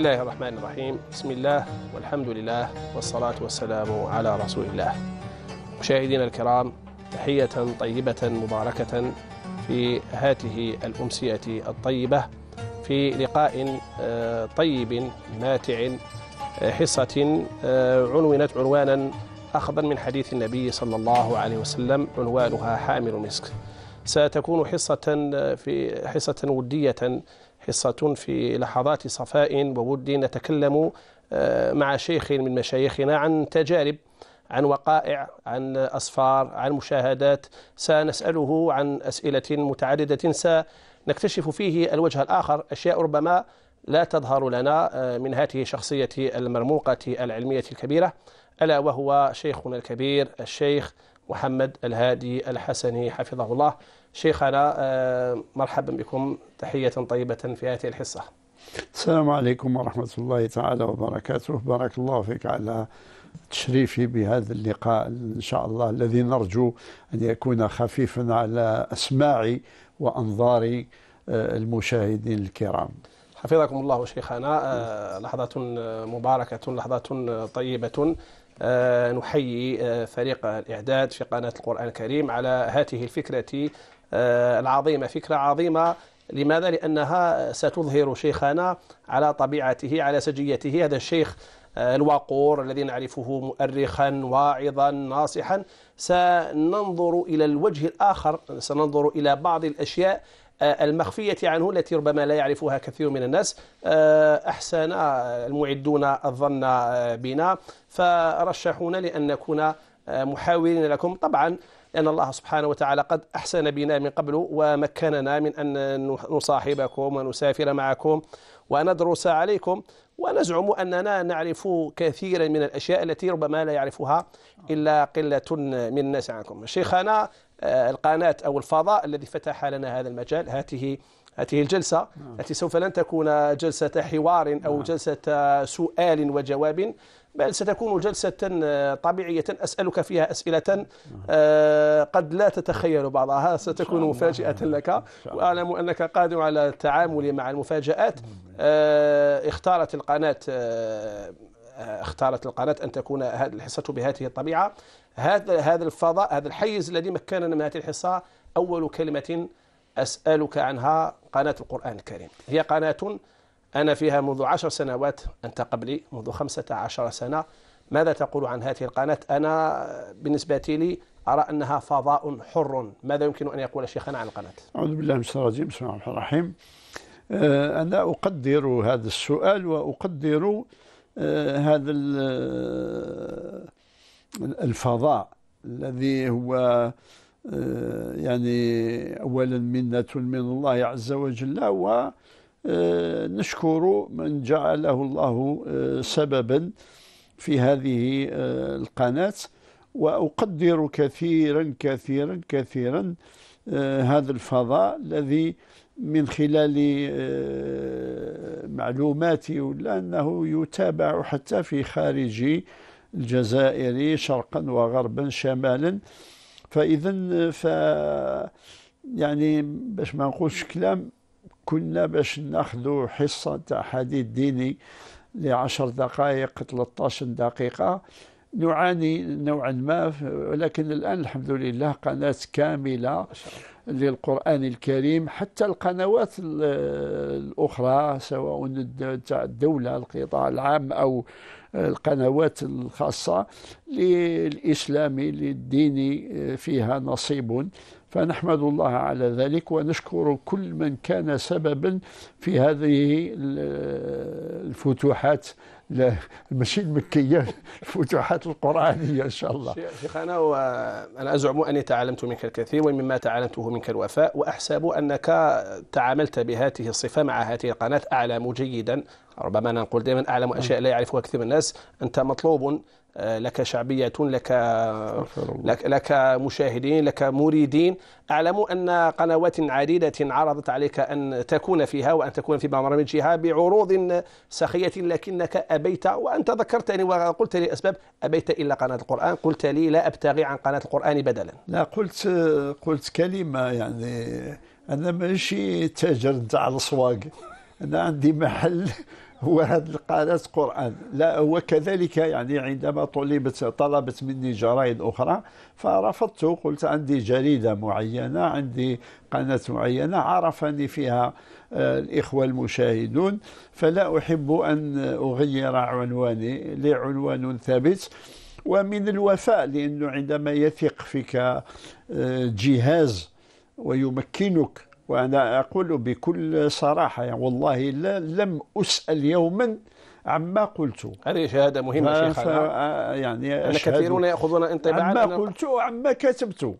الله الرحمن الرحيم بسم الله والحمد لله والصلاة والسلام على رسول الله مشاهدينا الكرام تحية طيبة مباركة في هاته الأمسية الطيبة في لقاء طيب ماتع حصة عنونت عنوانا أخذا من حديث النبي صلى الله عليه وسلم عنوانها حامل المسك ستكون حصة في حصة ودية حصة في لحظات صفاء وود نتكلم آه، مع شيخ من مشايخنا عن تجارب عن وقائع عن أسفار عن مشاهدات سنسأله عن أسئلة متعددة سنكتشف فيه الوجه الآخر أشياء ربما لا تظهر لنا آه، من هذه شخصية المرموقة العلمية الكبيرة ألا وهو شيخنا الكبير الشيخ محمد الهادي الحسني حفظه الله شيخنا آه، مرحبا بكم تحية طيبة في هذه الحصة السلام عليكم ورحمة الله تعالى وبركاته بارك الله فيك على تشريفي بهذا اللقاء إن شاء الله الذي نرجو أن يكون خفيفا على أسماع وأنظار آه، المشاهدين الكرام حفظكم الله شيخنا آه، لحظة مباركة لحظة طيبة نحيي فريق الإعداد في قناة القرآن الكريم على هذه الفكرة آه، العظيمة فكرة عظيمة لماذا؟ لأنها ستظهر شيخنا على طبيعته على سجيته هذا الشيخ آه، الوقور الذي نعرفه مؤرخا واعظا ناصحا سننظر إلى الوجه الآخر سننظر إلى بعض الأشياء آه، المخفية عنه التي ربما لا يعرفها كثير من الناس أحسن المعدون الظن بنا فرشحونا لأن نكون محاولين لكم طبعا لأن الله سبحانه وتعالى قد أحسن بنا من قبل ومكننا من أن نصاحبكم ونسافر معكم وندرس عليكم ونزعم أننا نعرف كثيرا من الأشياء التي ربما لا يعرفها إلا قلة من الناس عنكم شيخنا آه، القناة أو الفضاء الذي فتح لنا هذا المجال هاته هذه الجلسة نعم. التي سوف لن تكون جلسة حوار أو نعم. جلسة سؤال وجواب بل ستكون جلسة آه، طبيعية أسألك فيها أسئلة آه، قد لا تتخيل بعضها ستكون مفاجئة لك وأعلم أنك قادم على التعامل مع المفاجآت آه، اختارت القناة اختارت القناة أن تكون هذه الحصة بهذه الطبيعة هذا هذا الفضاء هذا الحيز الذي مكننا من هذه الحصة أول كلمة أسألك عنها قناة القرآن الكريم هي قناة أنا فيها منذ عشر سنوات أنت قبلي منذ خمسة عشر سنة ماذا تقول عن هذه القناة أنا بالنسبة لي أرى أنها فضاء حر ماذا يمكن أن يقول شيخنا عن القناة أعوذ بالله من الشيطان الرجيم بسم الله الرحمن الرحيم آه، أنا أقدر هذا السؤال وأقدر آه، هذا آه، الفضاء الذي هو يعني أولا منة من الله عز وجل و آه، نشكر من جعله الله آه، سببا في هذه آه، القناة وأقدر كثيرا كثيرا كثيرا هذا الفضاء الذي من خلال معلوماتي ولا أنه يتابع حتى في خارج الجزائر شرقا وغربا شمالا فإذا ف يعني باش ما نقولش كلام كنا باش ناخذوا حصة تاع حديث ديني لعشر دقائق 13 دقيقة نعاني نوعا ما ولكن الآن الحمد لله قناة كاملة للقرآن الكريم حتى القنوات الأخرى سواء تاع الدولة القطاع العام أو القنوات الخاصة للإسلامي للديني فيها نصيب فنحمد الله على ذلك ونشكر كل من كان سببا في هذه الفتوحات المشي المكيه الفتوحات القرانيه ان شاء الله شيخنا أنا ازعم اني تعلمت منك الكثير ومما تعلمته منك الوفاء واحسب انك تعاملت بهذه الصفه مع هذه القناه اعلم جيدا ربما نقول دائما اعلم اشياء لا يعرفها كثير من الناس انت مطلوب آه، لك شعبية لك لك, لك مشاهدين لك مريدين أعلم أن قنوات عديدة عرضت عليك أن تكون فيها وأن تكون في برامجها بعروض سخية لكنك أبيت وأنت ذكرتني وقلت لي أسباب أبيت إلا قناة القرآن قلت لي لا أبتغي عن قناة القرآن بدلا لا قلت قلت كلمة يعني أنا ماشي تاجر تاع الصواق أنا عندي محل هو هذا القناة قرآن لا هو كذلك يعني عندما طلبت طلبت مني جرائد أخرى فرفضت قلت عندي جريدة معينة عندي قناة معينة عرفني فيها آه، الإخوة المشاهدون فلا أحب أن أغير عنواني لعنوان ثابت ومن الوفاء لأنه عندما يثق فيك آه، جهاز ويمكنك وأنا أقول بكل صراحة يعني والله لا لم أسأل يوما عما قلت هذه شهادة مهمة شيخ يعني أن كثيرون يأخذون انطباعا عما قلت وعما كتبت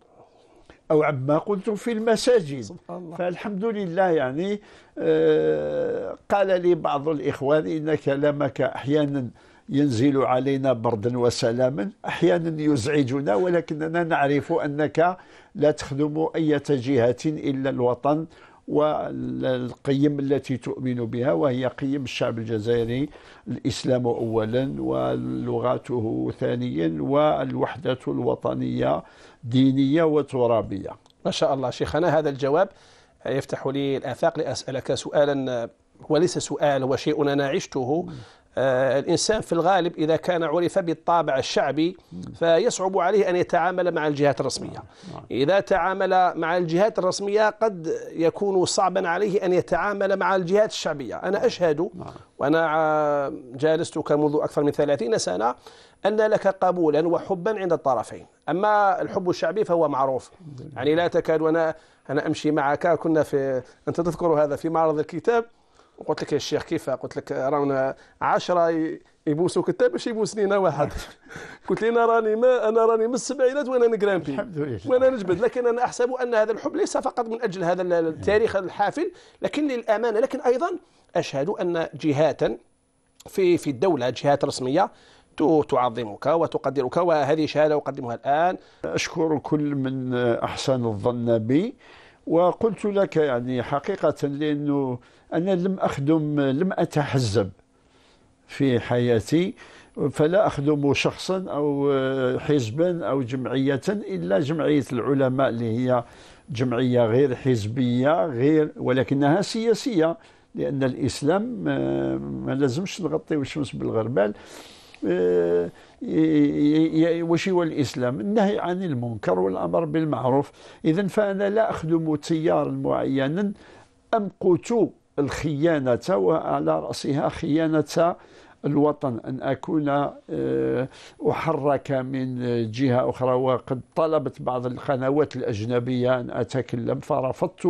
أو عما قلت في المساجد سبحان الله. فالحمد لله يعني آه قال لي بعض الإخوان ان كلامك أحيانا آه ينزل علينا بردا وسلاما أحيانا يزعجنا ولكننا نعرف أنك لا تخدم أي جهة إلا الوطن والقيم التي تؤمن بها وهي قيم الشعب الجزائري الإسلام أولا ولغته ثانيا والوحدة الوطنية دينية وترابية ما شاء الله شيخنا هذا الجواب يفتح لي الآفاق لأسألك سؤالا وليس سؤال هو شيء أنا عشته آه، الإنسان في الغالب إذا كان عرف بالطابع الشعبي فيصعب عليه أن يتعامل مع الجهات الرسمية إذا تعامل مع الجهات الرسمية قد يكون صعبا عليه أن يتعامل مع الجهات الشعبية أنا أشهد وأنا جالستك منذ أكثر من ثلاثين سنة أن لك قبولا وحبا عند الطرفين أما الحب الشعبي فهو معروف يعني لا تكاد وأنا أنا أمشي معك كنا في أنت تذكر هذا في معرض الكتاب وقلت لك يا الشيخ كيف قلت لك رانا عشرة يبوسوك انت باش يبوسني انا واحد قلت لي انا راني ما انا راني من السبعينات وانا نجرامبي الحمد لله وانا نجبد لكن انا احسب ان هذا الحب ليس فقط من اجل هذا نعم. التاريخ الحافل لكن للامانه لكن ايضا اشهد ان جهات في في الدوله جهات رسميه تعظمك وتقدرك وهذه شهاده اقدمها الان اشكر كل من احسن الظن بي وقلت لك يعني حقيقه لانه أنا لم أخدم لم أتحزب في حياتي فلا أخدم شخصا أو حزبا أو جمعية إلا جمعية العلماء اللي هي جمعية غير حزبية غير ولكنها سياسية لأن الإسلام آه، ما لازمش نغطي الشمس بالغربال آه، وش هو الاسلام النهي عن المنكر والامر بالمعروف اذا فانا لا اخدم تيارا معينا امقت الخيانة وعلى رأسها خيانة الوطن أن أكون آه، أحرك من جهة أخرى وقد طلبت بعض القنوات الأجنبية أن أتكلم فرفضت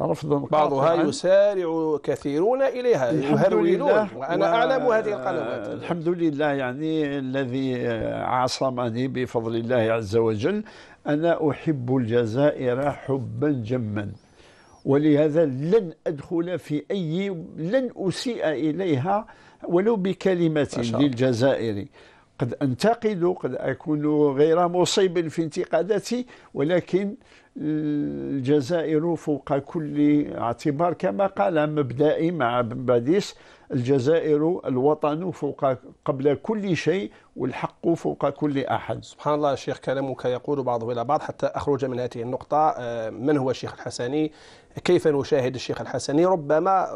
رفضا بعضها يسارع كثيرون اليها يهرولون وانا اعلم هذه القنوات الحمد لله يعني الذي آه، عصمني بفضل الله عز وجل انا احب الجزائر حبا جما ولهذا لن أدخل في أي لن أسيء إليها ولو بكلمة للجزائري قد أنتقد قد أكون غير مصيب في انتقاداتي ولكن الجزائر فوق كل اعتبار كما قال مبدئي مع بن باديس الجزائر الوطن فوق قبل كل شيء والحق فوق كل أحد سبحان الله شيخ كلامك يقول بعضه إلى بعض حتى أخرج من هذه النقطة آه، من هو الشيخ الحساني كيف نشاهد الشيخ الحسني ربما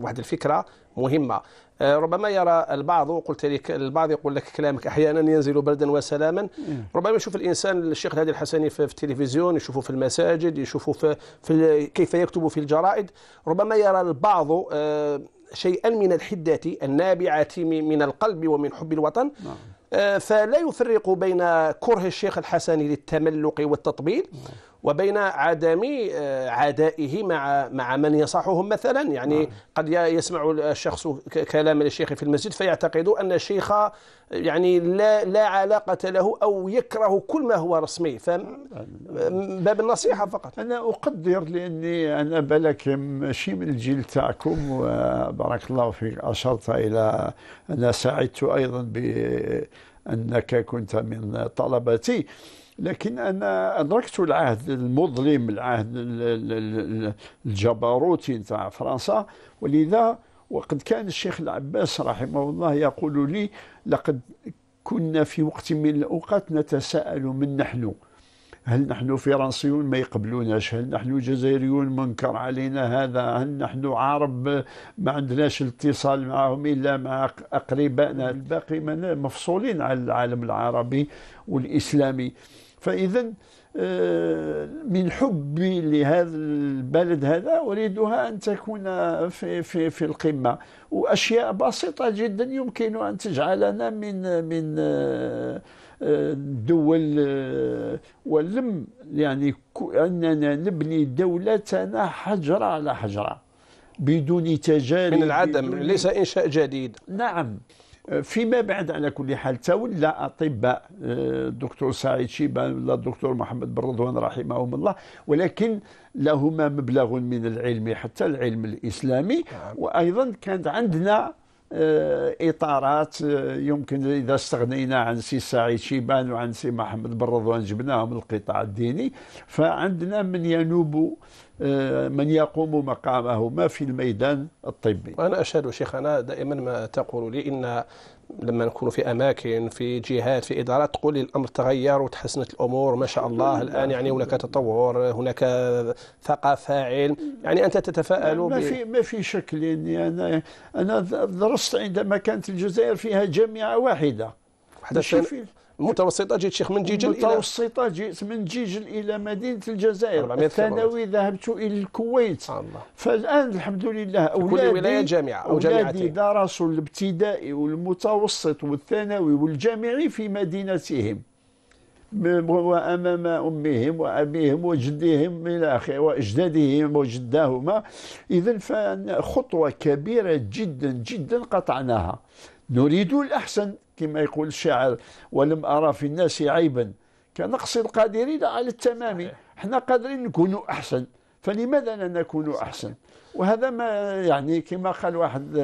واحد الفكرة مهمة آه، ربما يرى البعض قلت لك البعض يقول لك كلامك احيانا ينزل بردا وسلاما إيه. ربما يشوف الانسان الشيخ الهادي الحسني في التلفزيون يشوفه في المساجد يشوفه في, في كيف يكتب في الجرائد ربما يرى البعض آه، شيئا من الحدة النابعة من القلب ومن حب الوطن نعم. آه، فلا يفرق بين كره الشيخ الحسني للتملق والتطبيل نعم. وبين عدم آه، عدائه مع مع من يصحهم مثلا يعني نعم. قد يسمع الشخص كلام الشيخ في المسجد فيعتقد ان الشيخ يعني لا لا علاقه له او يكره كل ما هو رسمي ف نعم. باب النصيحه فقط انا اقدر لاني انا بالك ماشي من الجيل تاعكم وبارك الله فيك اشرت الى انا سعدت ايضا بانك كنت من طلبتي لكن أنا أدركت العهد المظلم العهد الجبروتي نتاع فرنسا ولذا وقد كان الشيخ العباس رحمه الله يقول لي لقد كنا في وقت من الأوقات نتساءل من نحن هل نحن فرنسيون ما يقبلوناش هل نحن جزائريون منكر علينا هذا هل نحن عرب ما عندناش الاتصال معهم إلا مع أقربائنا الباقي مفصولين على العالم العربي والإسلامي فإذا آه، من حبي لهذا البلد هذا أريدها أن تكون في, في, في القمة وأشياء بسيطة جدا يمكن أن تجعلنا من من آه، آه، دول ولم يعني أننا نبني دولتنا حجرة على حجرة بدون تجارب من العدم بدون... ليس إنشاء جديد نعم فيما بعد على كل حال تولى اطباء الدكتور آه، سعيد شيبان ولا الدكتور محمد بن رضوان رحمهم الله ولكن لهما مبلغ من العلم حتى العلم الاسلامي نعم. وايضا كانت عندنا آه، اطارات آه، يمكن اذا استغنينا عن سي سعيد شيبان وعن سي محمد بن رضوان جبناهم القطاع الديني فعندنا من ينوب آه، من يقوم مقامهما في الميدان الطبي. وانا اشهد شيخنا دائما ما تقول لي ان لما نكونوا في اماكن في جهات في ادارات تقول لي الامر تغير وتحسنت الامور ما شاء الله الان يعني هناك تطور هناك ثقافه علم يعني انت تتفائل ما في ما في شك لاني يعني انا انا درست عندما كانت الجزائر فيها جامعه واحده حتى متوسطه جيت شيخ من جيجل الى إلى... جئت من جيجل الى مدينه الجزائر الثانوي ذهبت الى الكويت الله. فالان الحمد لله اولادي كل ولايه جامعه او اولادي درسوا الابتدائي والمتوسط والثانوي والجامعي في مدينتهم وامام امهم وابيهم وجدهم الى اخره واجدادهم وجداهما اذا فخطوه كبيره جدا جدا قطعناها نريد الاحسن كما يقول الشاعر ولم أرى في الناس عيبا كنقص القادرين على التمام حنا قادرين نكونوا أحسن فلماذا لا نكون أحسن وهذا ما يعني كما قال واحد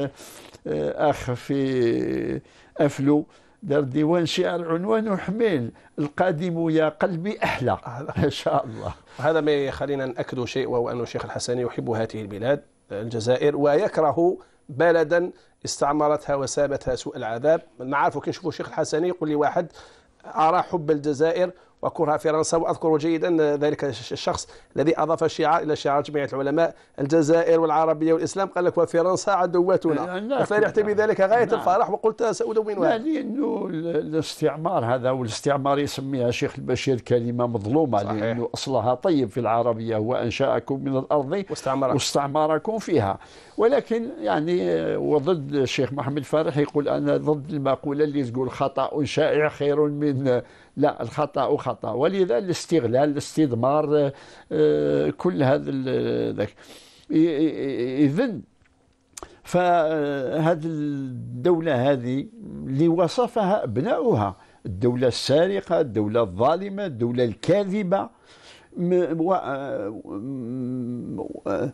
آه، أخ في أفلو دار ديوان شعر عنوانه حميل القادم يا قلبي أحلى إن شاء الله هذا ما يخلينا نأكد شيء وهو أن الشيخ الحسني يحب هذه البلاد الجزائر ويكره بلدا استعمرتها وسابتها سوء العذاب نعرفوا كي نشوفوا الشيخ الحسني يقول لي واحد أرى حب الجزائر وكره فرنسا وأذكر جيدا ذلك الشخص الذي أضاف الشعار إلى شعار جميع العلماء الجزائر والعربية والإسلام قال لك وفرنسا عدوتنا فرحت بذلك غاية نعم. الفرح وقلت سأدونها لا لأنه الاستعمار هذا والاستعمار يسميها شيخ البشير كلمة مظلومة صحيح. لأنه أصلها طيب في العربية وأنشأكم من الأرض واستعمركم, واستعمركم فيها ولكن يعني آه، وضد الشيخ محمد فرح يقول انا ضد المقوله اللي تقول خطا شائع خير من آه، لا الخطا خطا ولذا الاستغلال الاستثمار آه، كل هذا ذاك اذا فهذه الدولة هذه اللي وصفها أبناؤها الدولة السارقة الدولة الظالمة الدولة الكاذبة آه، آه،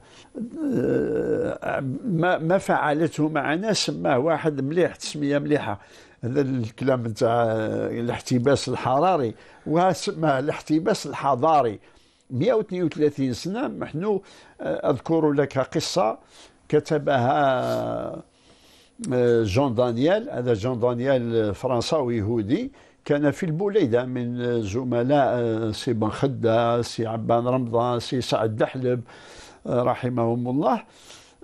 آه، ما ما فعلته معنا سماه واحد مليح تسميه مليحه هذا الكلام نتاع الاحتباس الحراري وسماه الاحتباس الحضاري 132 سنه نحن اذكر لك قصه كتبها جون دانيال هذا جون دانيال فرنساوي يهودي كان في البوليدة من زملاء آه، سي بن خدة سي عبان رمضان سي سعد دحلب آه، رحمهم الله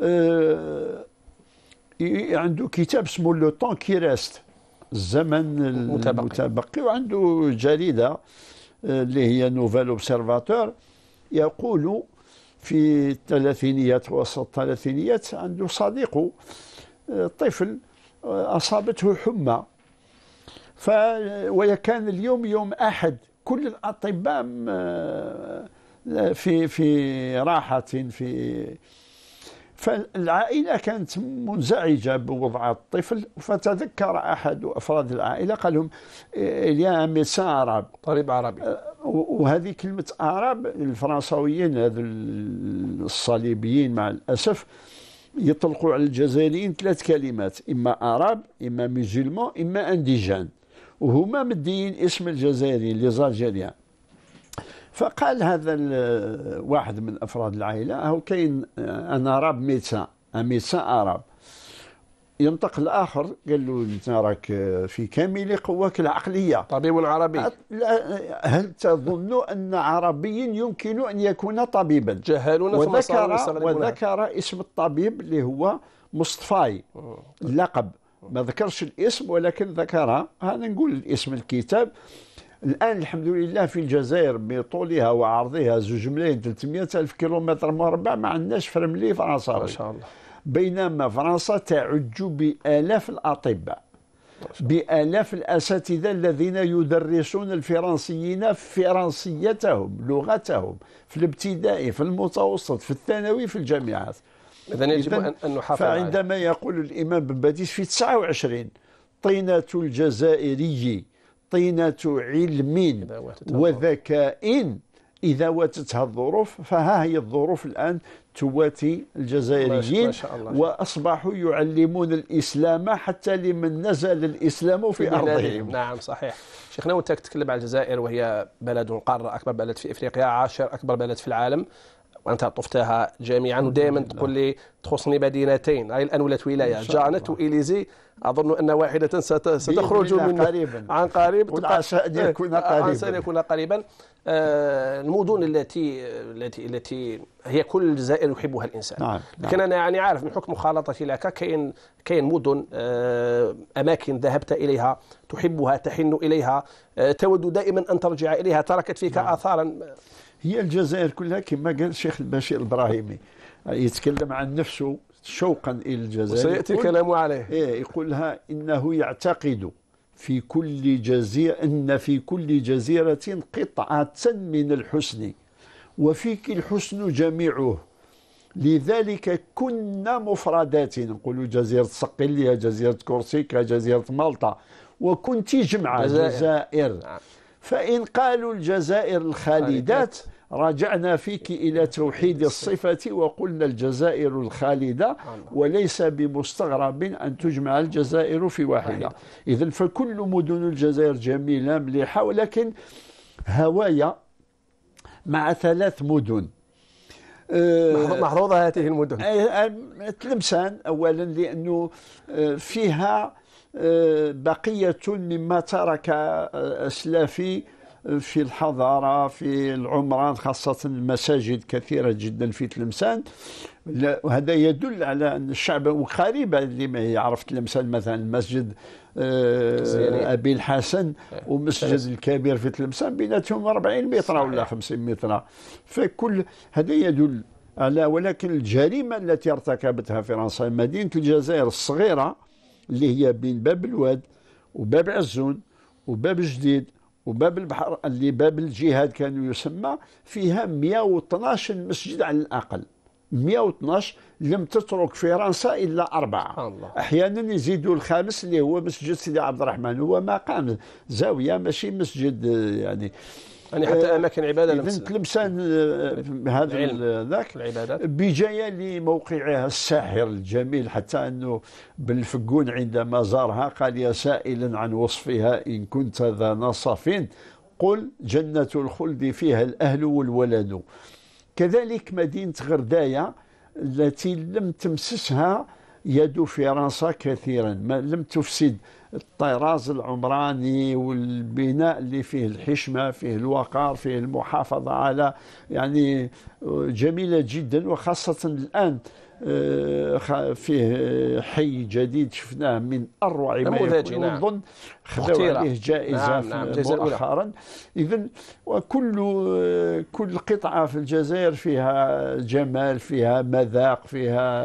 آه، عنده كتاب اسمه لو طون كي ريست الزمن المتبقي, المتبقي وعنده جريدة اللي هي نوفال اوبسيرفاتور يقول في الثلاثينيات وسط الثلاثينيات عنده صديقه طفل أصابته حمى ف وكان اليوم يوم أحد كل الأطباء في في راحة في فالعائلة كانت منزعجة بوضع الطفل فتذكر أحد أفراد العائلة قال لهم يا ميسان عرب طبيب عربي وهذه كلمة عرب الفرنساويين هذو الصليبيين مع الأسف يطلقوا على الجزائريين ثلاث كلمات إما عرب إما ميزلمون إما أنديجان وهما مدين اسم الجزائري ليزالجيريان فقال هذا واحد من افراد العائله هو كاين انا راب ميتسا ميتسا عرب ينطق الاخر قال له انت راك في كامل قواك العقليه طبيب عربي هل تظن ان عربيا يمكن ان يكون طبيبا جهلون وذكر وذكر اسم الطبيب اللي هو مصطفاي اللقب ما ذكرش الاسم ولكن ذكر هذا نقول الاسم الكتاب الآن الحمد لله في الجزائر بطولها وعرضها زوج ملايين 300 ألف كيلومتر مربع ما عندناش فرملي فرنسا ما شاء الله بينما فرنسا تعج بآلاف الأطباء بآلاف الأساتذة الذين يدرسون الفرنسيين فرنسيتهم لغتهم في الابتدائي في المتوسط في الثانوي في الجامعات إذا يجب أن نحافظ فعندما عليه. يقول الإمام بن باديس في 29 طينة الجزائري طينة علم وذكاء إذا واتتها الظروف فها هي الظروف الآن تواتي الجزائريين وأصبحوا يعلمون الإسلام حتى لمن نزل الإسلام في, في أرضهم نعم صحيح شيخنا وانت تتكلم عن الجزائر وهي بلد قارة أكبر بلد في إفريقيا عاشر أكبر بلد في العالم وانت طفتها جميعا ودائما تقول لي تخصني مدينتين هاي الان ولات ولايه جانت واليزي اظن ان واحده ستخرج من قريبا عن قريب والعشاء ان آه، يكون قريبا عسى ان يكون قريبا المدن التي التي التي هي كل الجزائر يحبها الانسان نعم،, نعم. لكن انا يعني عارف من حكم مخالطتي لك كاين كاين مدن آه، اماكن ذهبت اليها تحبها تحن اليها آه، تود دائما ان ترجع اليها تركت فيك نعم. اثارا هي الجزائر كلها كما قال الشيخ البشير الابراهيمي يتكلم عن نفسه شوقا الى الجزائر وسياتي كلام عليه إيه يقولها انه يعتقد في كل جزيرة ان في كل جزيره قطعه من الحسن وفيك الحسن جميعه لذلك كنا مفردات نقول جزيرة صقلية جزيرة كورسيكا جزيرة مالطا وكنت جمعة جزائر, جزائر. نعم. فإن قالوا الجزائر الخالدات رجعنا فيك إلى توحيد الصفة وقلنا الجزائر الخالدة وليس بمستغرب أن تجمع الجزائر في واحدة إذا فكل مدن الجزائر جميلة مليحة ولكن هوايا مع ثلاث مدن محروضة هذه المدن تلمسان أولا لأنه آه، فيها آه، بقية مما ترك آه، أسلافي في الحضارة في العمران خاصة المساجد كثيرة جدا في تلمسان وهذا يدل على أن الشعب وقريبة لما يعرف تلمسان مثلا مسجد آه، أبي الحسن إيه. ومسجد إيه. الكبير في تلمسان بيناتهم 40 متر ولا 50 متر فكل هذا يدل على ولكن الجريمة التي ارتكبتها فرنسا مدينة الجزائر الصغيرة اللي هي بين باب الواد وباب عزون وباب جديد وباب البحر اللي باب الجهاد كان يسمى فيها 112 مسجد على الأقل 112 لم تترك فرنسا الا اربعه الله. احيانا يزيدوا الخامس اللي هو مسجد سيدي عبد الرحمن هو مقام زاويه ماشي مسجد يعني يعني حتى آه، اماكن عباده لمسنا لمسان آه، هذا ذاك العبادات بجايه لموقعها الساحر الجميل حتى انه بن عندما زارها قال يا سائلا عن وصفها ان كنت ذا نصف قل جنه الخلد فيها الاهل والولد كذلك مدينه غردايه التي لم تمسسها يد فرنسا كثيرا ما لم تفسد الطراز العمراني والبناء اللي فيه الحشمة فيه الوقار فيه المحافظة على يعني جميلة جدا وخاصة الآن آه، فيه حي جديد شفناه من اروع ما يكون نعم. خذوا عليه جائزة نعم نعم مؤخرا إذا وكل كل قطعة في الجزائر فيها جمال فيها مذاق فيها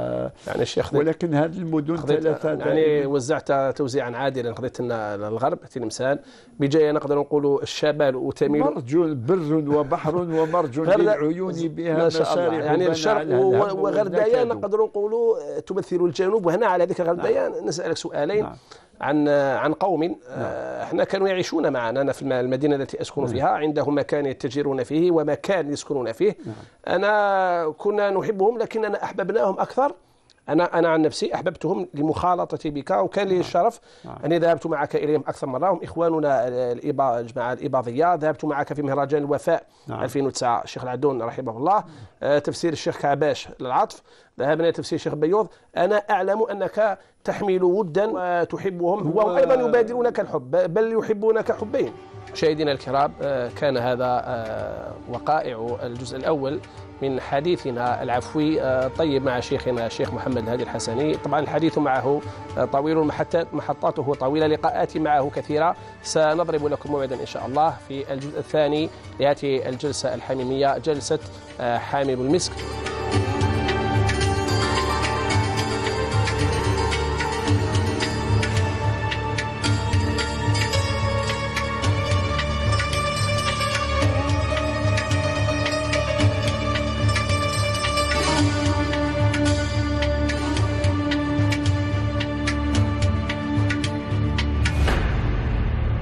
يعني الشيخ ولكن هذه المدن ثلاثة يعني وزعت توزيعا عادلا خذيت لنا الغرب تلمسان بجاية نقدر نقولوا الشمال وتميل مرج بر وبحر ومرج للعيون بها ما شاء الله يعني الشرق وغردايه نقدر نقولوا تمثل الجنوب وهنا على ذكر غردايه نعم. نسألك سؤالين نعم. عن عن قوم آه، نعم. احنا كانوا يعيشون معنا انا في المدينه التي اسكن نعم. فيها عندهم مكان يتجرون فيه ومكان يسكنون فيه نعم. انا كنا نحبهم لكننا احببناهم اكثر انا انا عن نفسي احببتهم لمخالطتي بك وكان لي نعم. الشرف نعم. اني ذهبت معك اليهم اكثر مره هم اخواننا آه، الجماعه الاباضيه ذهبت معك في مهرجان الوفاء 2009 نعم. الشيخ العدون رحمه الله آه، تفسير الشيخ كعباش للعطف لها من تفسير الشيخ بيوض أنا أعلم أنك تحمل ودا وتحبهم وهم أيضا يبادرونك الحب بل يحبونك حبين مشاهدينا الكرام آه، كان هذا آه، وقائع الجزء الأول من حديثنا العفوي الطيب آه، مع شيخنا الشيخ محمد الهادي الحسني طبعا الحديث معه طويل محطاته طويلة لقاءاتي معه كثيرة سنضرب لكم موعدا إن شاء الله في الجزء الثاني لهذه الجلسة الحميمية جلسة حامل المسك